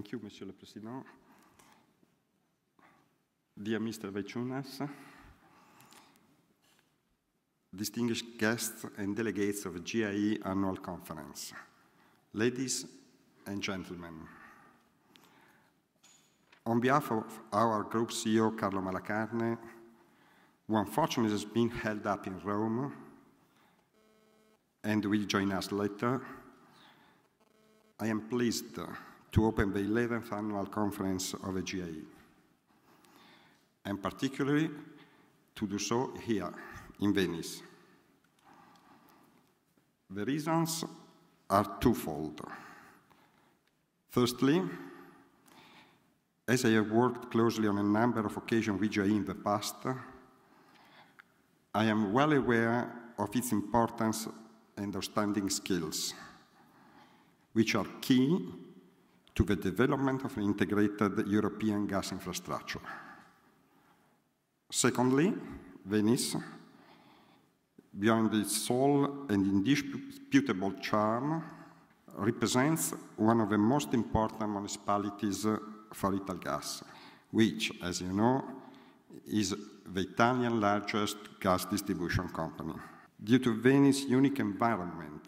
Thank you, Monsieur le Président. Dear Mr. Vaichunas, distinguished guests and delegates of GIE Annual Conference, ladies and gentlemen, on behalf of our group CEO, Carlo Malacarne, who unfortunately has been held up in Rome and will join us later, I am pleased to open the 11th annual conference of AGA, and particularly to do so here in Venice. The reasons are twofold. Firstly, as I have worked closely on a number of occasions with GI in the past, I am well aware of its importance and outstanding skills, which are key to the development of an integrated European gas infrastructure. Secondly, Venice, beyond its sole and indisputable charm, represents one of the most important municipalities for Italgas, which, as you know, is the Italian largest gas distribution company. Due to Venice's unique environment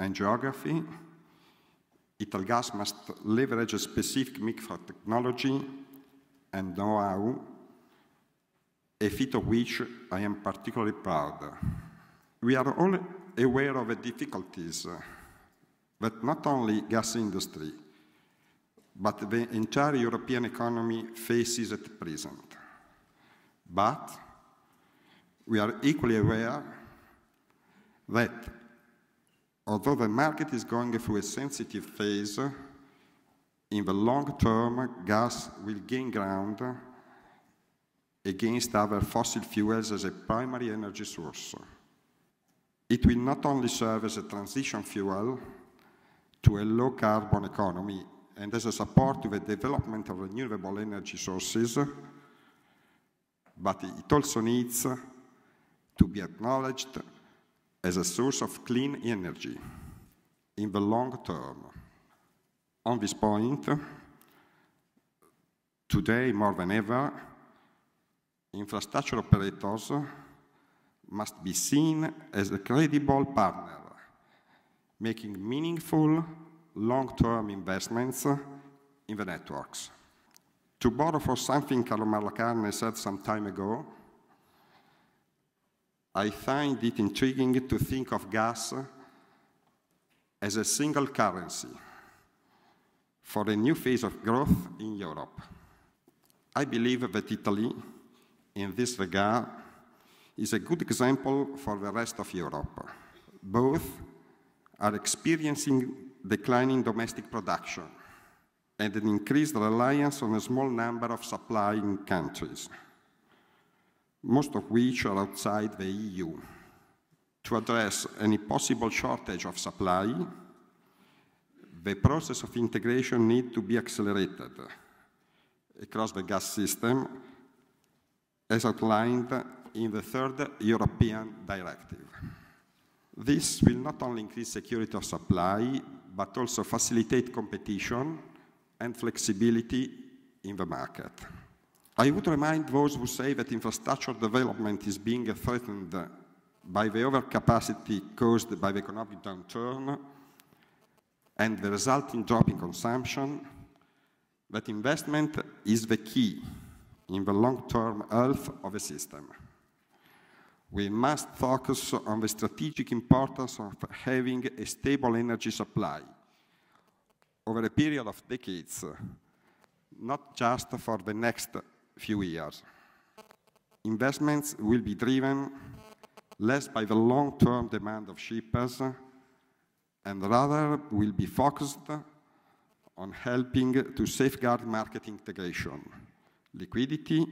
and geography, Italgas must leverage a specific of technology and know-how, a feat of which I am particularly proud. We are all aware of the difficulties that not only gas industry, but the entire European economy faces at present. But we are equally aware that although the market is going through a sensitive phase, in the long term, gas will gain ground against other fossil fuels as a primary energy source. It will not only serve as a transition fuel to a low carbon economy and as a support to the development of renewable energy sources, but it also needs to be acknowledged as a source of clean energy in the long term. On this point, today more than ever, infrastructure operators must be seen as a credible partner, making meaningful long-term investments in the networks. To borrow from something Carlo Malacarne said some time ago, I find it intriguing to think of gas as a single currency for a new phase of growth in Europe. I believe that Italy, in this regard, is a good example for the rest of Europe. Both are experiencing declining domestic production and an increased reliance on a small number of supplying countries most of which are outside the EU, to address any possible shortage of supply, the process of integration needs to be accelerated across the gas system as outlined in the third European directive. This will not only increase security of supply, but also facilitate competition and flexibility in the market. I would remind those who say that infrastructure development is being threatened by the overcapacity caused by the economic downturn and the resulting drop in consumption that investment is the key in the long-term health of the system. We must focus on the strategic importance of having a stable energy supply over a period of decades, not just for the next few years. Investments will be driven less by the long-term demand of shippers and rather will be focused on helping to safeguard market integration, liquidity,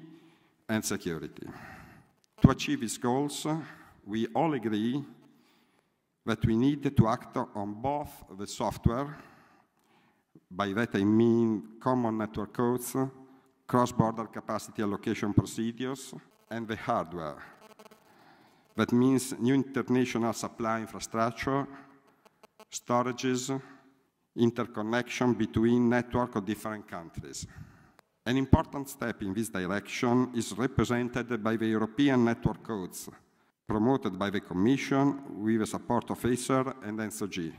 and security. To achieve these goals, we all agree that we need to act on both the software, by that I mean common network codes cross-border capacity allocation procedures, and the hardware. That means new international supply infrastructure, storages, interconnection between network of different countries. An important step in this direction is represented by the European network codes, promoted by the Commission with the support of ACER and ENSOG.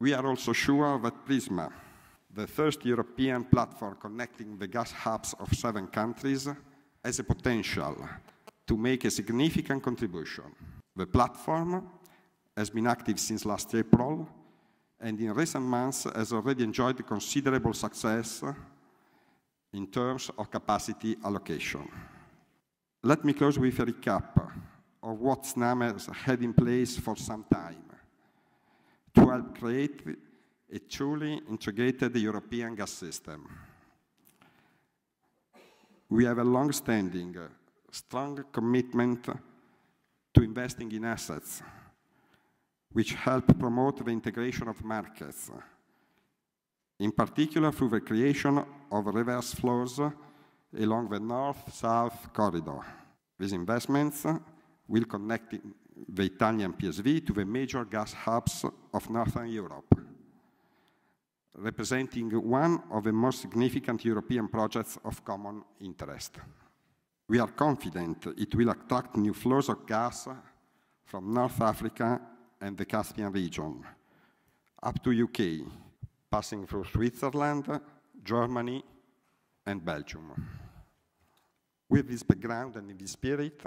We are also sure that PRISMA, the first European platform connecting the gas hubs of seven countries, has a potential to make a significant contribution. The platform has been active since last April and in recent months has already enjoyed considerable success in terms of capacity allocation. Let me close with a recap of what SNAM has had in place for some time to help create a truly integrated European gas system. We have a long-standing, uh, strong commitment to investing in assets, which help promote the integration of markets, in particular through the creation of reverse flows along the north-south corridor. These investments will connect the Italian PSV to the major gas hubs of Northern Europe, representing one of the most significant European projects of common interest. We are confident it will attract new flows of gas from North Africa and the Caspian region, up to UK, passing through Switzerland, Germany, and Belgium. With this background and in this spirit,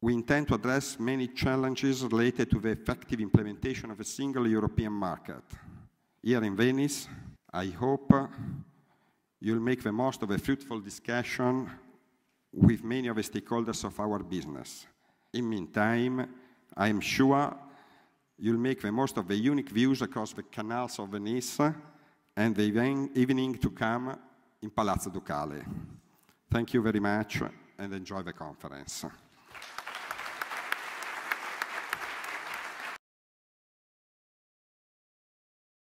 we intend to address many challenges related to the effective implementation of a single European market, here in Venice. I hope you'll make the most of a fruitful discussion with many of the stakeholders of our business. In meantime, I am sure you'll make the most of the unique views across the canals of Venice and the evening to come in Palazzo Ducale. Thank you very much and enjoy the conference.